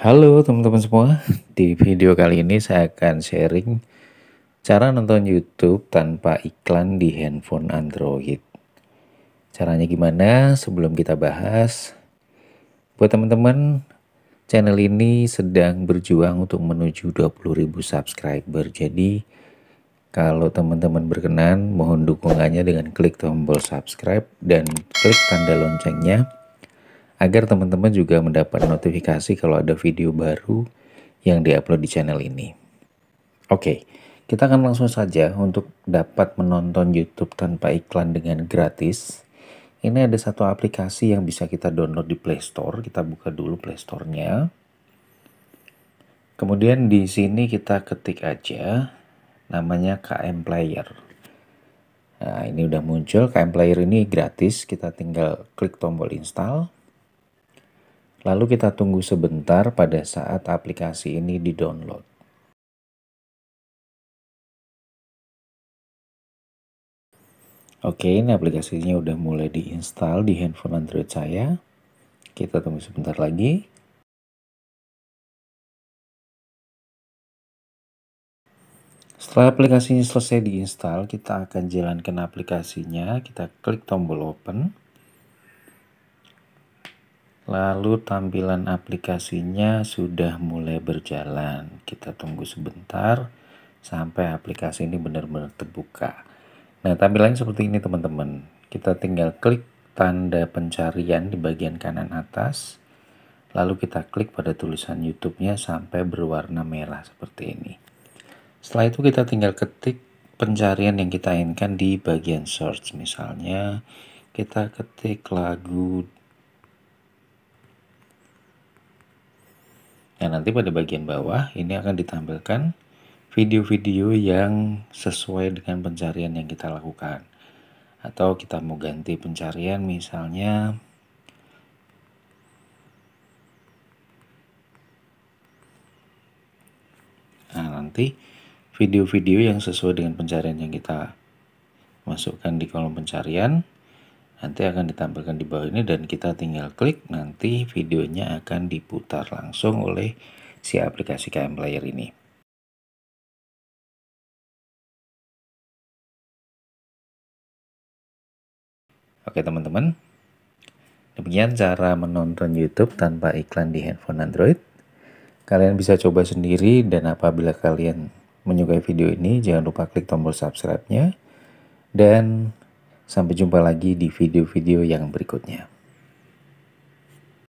Halo teman-teman semua, di video kali ini saya akan sharing cara nonton YouTube tanpa iklan di handphone Android. Caranya gimana? Sebelum kita bahas, buat teman-teman, channel ini sedang berjuang untuk menuju 20.000 subscriber. Jadi, kalau teman-teman berkenan, mohon dukungannya dengan klik tombol subscribe dan klik tanda loncengnya agar teman-teman juga mendapat notifikasi kalau ada video baru yang diupload di channel ini. Oke, kita akan langsung saja untuk dapat menonton YouTube tanpa iklan dengan gratis. Ini ada satu aplikasi yang bisa kita download di Play Store. Kita buka dulu Play Store-nya. Kemudian di sini kita ketik aja namanya KM Player. Nah, ini udah muncul. KM Player ini gratis, kita tinggal klik tombol install. Lalu kita tunggu sebentar pada saat aplikasi ini di-download. Oke, ini aplikasinya udah mulai diinstal di handphone Android saya. Kita tunggu sebentar lagi. Setelah aplikasinya selesai diinstal, kita akan jalankan aplikasinya. Kita klik tombol open lalu tampilan aplikasinya sudah mulai berjalan kita tunggu sebentar sampai aplikasi ini benar-benar terbuka nah tampilannya seperti ini teman-teman kita tinggal klik tanda pencarian di bagian kanan atas lalu kita klik pada tulisan YouTube-nya sampai berwarna merah seperti ini setelah itu kita tinggal ketik pencarian yang kita inginkan di bagian search misalnya kita ketik lagu Nah, nanti pada bagian bawah ini akan ditampilkan video-video yang sesuai dengan pencarian yang kita lakukan. Atau kita mau ganti pencarian misalnya Nah, nanti video-video yang sesuai dengan pencarian yang kita masukkan di kolom pencarian nanti akan ditampilkan di bawah ini dan kita tinggal klik nanti videonya akan diputar langsung oleh si aplikasi KM Player ini Oke teman-teman Demikian cara menonton YouTube tanpa iklan di handphone Android Kalian bisa coba sendiri dan apabila kalian menyukai video ini jangan lupa klik tombol subscribe-nya dan Sampai jumpa lagi di video-video yang berikutnya.